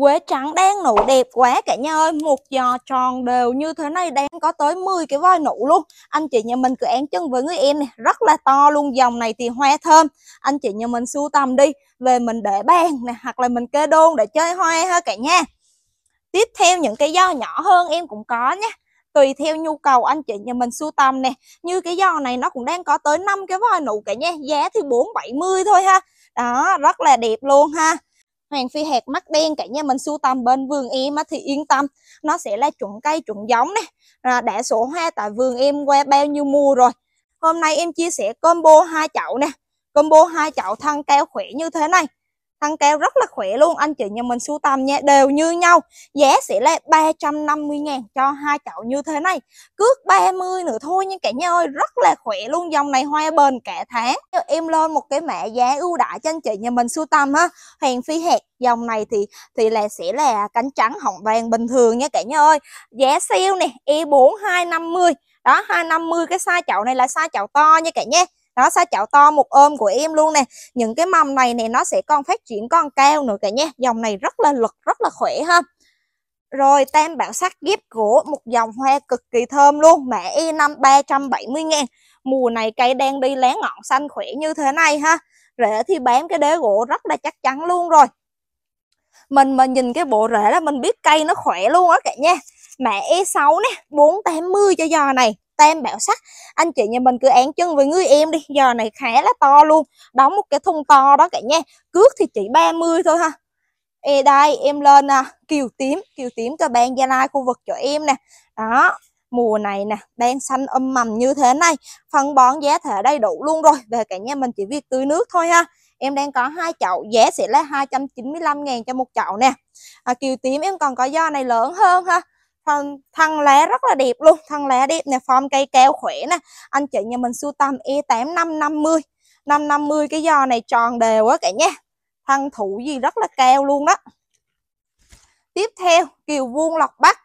Quế trắng đang nụ đẹp quá cả nhà ơi Một giò tròn đều như thế này đang có tới 10 cái voi nụ luôn Anh chị nhà mình cứ án chân với người em này Rất là to luôn dòng này thì hoa thơm Anh chị nhà mình sưu tầm đi Về mình để bàn nè Hoặc là mình kê đôn để chơi hoa ha cả nhà Tiếp theo những cái giò nhỏ hơn em cũng có nhé tùy theo nhu cầu anh chị nhà mình sưu tầm nè như cái giò này nó cũng đang có tới 5 cái voi nụ cả nha giá thì 470 thôi ha đó rất là đẹp luôn ha Hoàng Phi hạt mắt đen cả nhà mình sưu tầm bên vườn em á, thì yên tâm Nó sẽ là chuẩn cây chuẩn giống này à, Đã sổ hoa tại vườn em qua bao nhiêu mùa rồi Hôm nay em chia sẻ combo hai chậu nè Combo hai chậu thân cao khỏe như thế này Thân keo rất là khỏe luôn Anh chị nhà mình sưu tầm nha Đều như nhau Giá sẽ là 350 ngàn cho hai chậu như thế này Cước 30 nữa thôi nhưng cả nhà ơi Rất là khỏe luôn Dòng này hoa bền cả tháng Em lên một cái mẹ giá ưu đãi cho anh chị nhà mình sưu tầm ha Hàng phi hẹt Dòng này thì thì là sẽ là cánh trắng hồng vàng bình thường nha cả nhà ơi Giá sale nè E4 250 Đó 250 cái size chậu này là size chậu to nha cả nhà đó xa chậu to một ôm của em luôn nè những cái mầm này này nó sẽ còn phát triển còn cao nữa cả nha dòng này rất là lực rất là khỏe ha rồi tem bảo sắc ghép của một dòng hoa cực kỳ thơm luôn mã E5 370 ngàn mùa này cây đang đi lá ngọn xanh khỏe như thế này ha rễ thì bám cái đế gỗ rất là chắc chắn luôn rồi mình mà nhìn cái bộ rễ đó mình biết cây nó khỏe luôn á cả nha mã E6 nè 480 cho giò này tem bảo sắc anh chị nhà mình cứ án chân với người em đi giờ này khá là to luôn đóng một cái thùng to đó cả nha cước thì chỉ 30 thôi ha Ê đây em lên à, kiều tím kiều tím cơ bạn gia lai khu vực cho em nè đó mùa này nè đang xanh âm mầm như thế này phân bón giá thể đầy đủ luôn rồi về cả nhà mình chỉ việc tưới nước thôi ha em đang có hai chậu giá sẽ là 295 000 cho một chậu nè à, kiều tím em còn có do này lớn hơn ha thân, thân lá rất là đẹp luôn thân lá đẹp nè form cây keo khỏe nè anh chị nhà mình sưu tầm e tám năm năm mươi năm năm mươi cái giò này tròn đều á cả nha thân thủ gì rất là cao luôn đó tiếp theo kiều vuông lọc bắc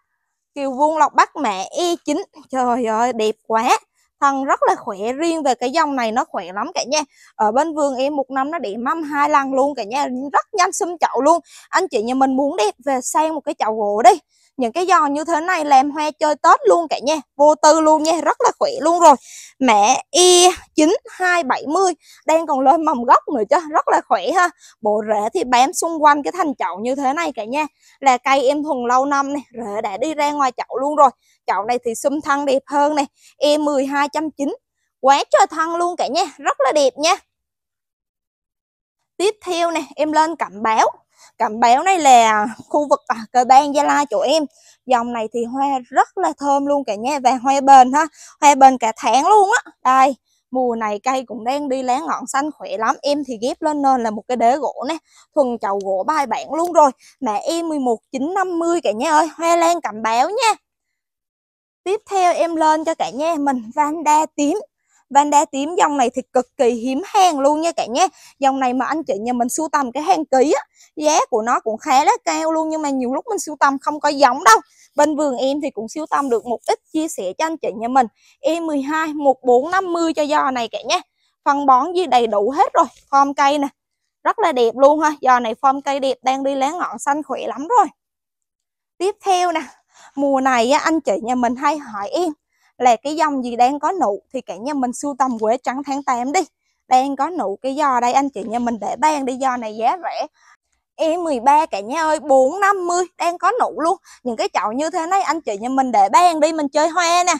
kiều vuông lọc bắc mẹ e chín trời ơi đẹp quá thân rất là khỏe riêng về cái dòng này nó khỏe lắm cả nha ở bên vườn em một năm nó để mâm hai lần luôn cả nha rất nhanh xâm chậu luôn anh chị nhà mình muốn đẹp về sang một cái chậu gỗ đi những cái giò như thế này làm hoa chơi tết luôn cả nha vô tư luôn nha rất là khỏe luôn rồi mẹ e 9270 đang còn lên mầm gốc nữa chứ rất là khỏe ha bộ rễ thì bám xung quanh cái thành chậu như thế này cả nha là cây em thuần lâu năm này rễ đã đi ra ngoài chậu luôn rồi chậu này thì xung thân đẹp hơn này e mười 1290 quá trời thân luôn cả nha rất là đẹp nha tiếp theo nè em lên cẩm báo Cẩm béo này là khu vực à, cờ bang Gia Lai chỗ em Dòng này thì hoa rất là thơm luôn cả nhà Và hoa bền ha Hoa bền cả tháng luôn á Đây mùa này cây cũng đang đi lá ngọn xanh khỏe lắm em thì ghép lên nên là một cái đế gỗ nè thuần chậu gỗ bài bản luôn rồi mẹ em 11950 cả nhà ơi hoa lan cẩm báo nha tiếp theo em lên cho cả nhà mình vanda tím van đá tím dòng này thì cực kỳ hiếm hàng luôn nha cả nha dòng này mà anh chị nhà mình sưu tầm cái hàng ký á giá của nó cũng khá là cao luôn nhưng mà nhiều lúc mình sưu tầm không có giống đâu bên vườn em thì cũng sưu tầm được một ít chia sẻ cho anh chị nhà mình em 12 1450 cho do này cả nha phân bón gì đầy đủ hết rồi form cây nè rất là đẹp luôn ha do này form cây đẹp đang đi lá ngọn xanh khỏe lắm rồi tiếp theo nè mùa này á, anh chị nhà mình hay hỏi em là cái dòng gì đang có nụ thì cả nhà mình sưu tầm quế trắng tháng 8 đi đang có nụ cái giò đây anh chị nhà mình để ban đi giò này giá rẻ E13 cả nhà ơi 450 đang có nụ luôn những cái chậu như thế này anh chị nhà mình để ban đi mình chơi hoa nè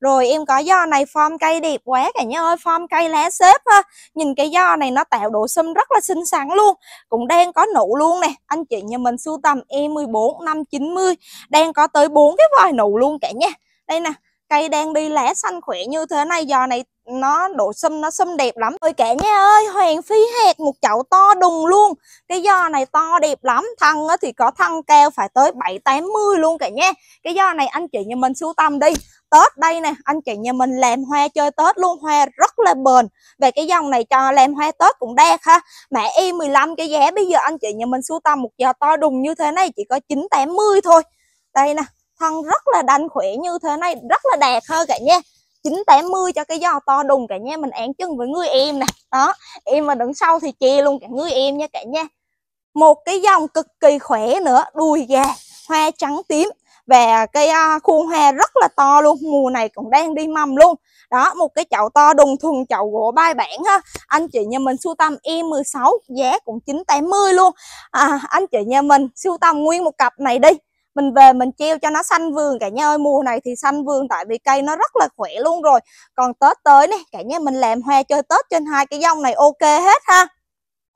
rồi em có do này form cây đẹp quá cả nhà ơi form cây lá xếp ha nhìn cái do này nó tạo độ sum rất là xinh xắn luôn cũng đang có nụ luôn nè anh chị nhà mình sưu tầm E14 590 đang có tới bốn cái vòi nụ luôn cả nhà đây nè cây đang đi lá xanh khỏe như thế này giò này nó đổ sâm nó sâm đẹp lắm ôi cả nha ơi hoàng phi hẹt một chậu to đùng luôn cái giò này to đẹp lắm thăng thì có thăng cao phải tới bảy tám mươi luôn cả nhé cái giò này anh chị nhà mình sưu tầm đi tết đây nè anh chị nhà mình làm hoa chơi tết luôn hoa rất là bền về cái dòng này cho làm hoa tết cũng đẹp ha mẹ y 15 cái giá bây giờ anh chị nhà mình sưu tầm một giò to đùng như thế này chỉ có chín tám mươi thôi đây nè thân rất là đanh khỏe như thế này rất là đẹp hơn cả nha 980 cho cái giò to đùng cả nha mình án chân với người em nè đó em mà đứng sau thì chia luôn cả người em nha cả nha một cái dòng cực kỳ khỏe nữa đùi gà hoa trắng tím và cây à, khuôn hoa rất là to luôn mùa này cũng đang đi mầm luôn đó một cái chậu to đùng thuần chậu gỗ bay bản ha anh chị nhà mình sưu tầm e 16 giá cũng 980 luôn à, anh chị nhà mình sưu tầm nguyên một cặp này đi mình về mình treo cho nó xanh vườn cả nhà ơi mùa này thì xanh vườn tại vì cây nó rất là khỏe luôn rồi còn tết tới này cả nhà mình làm hoa chơi tết trên hai cái dòng này ok hết ha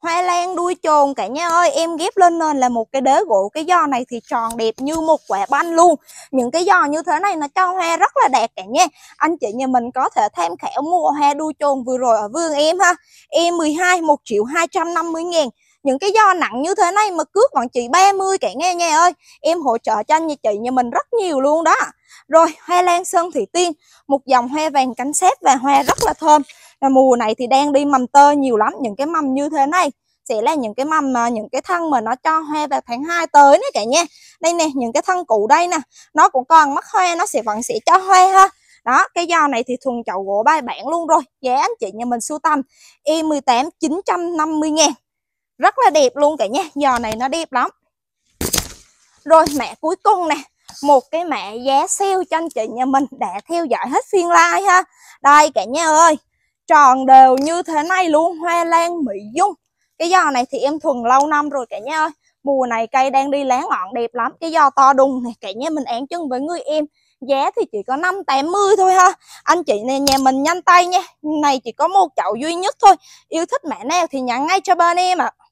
hoa lan đuôi trồn cả nhà ơi em ghép lên nền là một cái đế gỗ cái giò này thì tròn đẹp như một quả banh luôn những cái giò như thế này nó cho hoa rất là đẹp cả nha anh chị nhà mình có thể tham khảo mua hoa đuôi trồn vừa rồi ở vườn em ha em 12 1 triệu 250 ngàn những cái do nặng như thế này mà cước bọn chị 30 kệ nghe nghe ơi em hỗ trợ cho anh nhà chị nhà mình rất nhiều luôn đó rồi hoa lan sơn thị tiên một dòng hoa vàng cánh xếp và hoa rất là thơm và mùa này thì đang đi mầm tơ nhiều lắm những cái mầm như thế này sẽ là những cái mầm mà những cái thân mà nó cho hoa vào tháng 2 tới nữa cả nha đây nè những cái thân cũ đây nè nó cũng còn mắc hoa nó sẽ vẫn sẽ cho hoa ha đó cái dao này thì thuần chậu gỗ ba bản luôn rồi giá anh chị nhà mình sưu tầm e 18 950 ngàn rất là đẹp luôn cả nha giò này nó đẹp lắm rồi mẹ cuối cùng nè một cái mẹ giá sale cho anh chị nhà mình đã theo dõi hết phiên like ha đây cả nhà ơi tròn đều như thế này luôn hoa lan mỹ dung cái giò này thì em thuần lâu năm rồi cả nhà ơi mùa này cây đang đi lá ngọn đẹp lắm cái giò to đùng này cả nhà mình án chân với người em giá thì chỉ có 580 thôi ha anh chị này nhà mình nhanh tay nha này chỉ có một chậu duy nhất thôi yêu thích mẹ nào thì nhắn ngay cho bên em ạ à.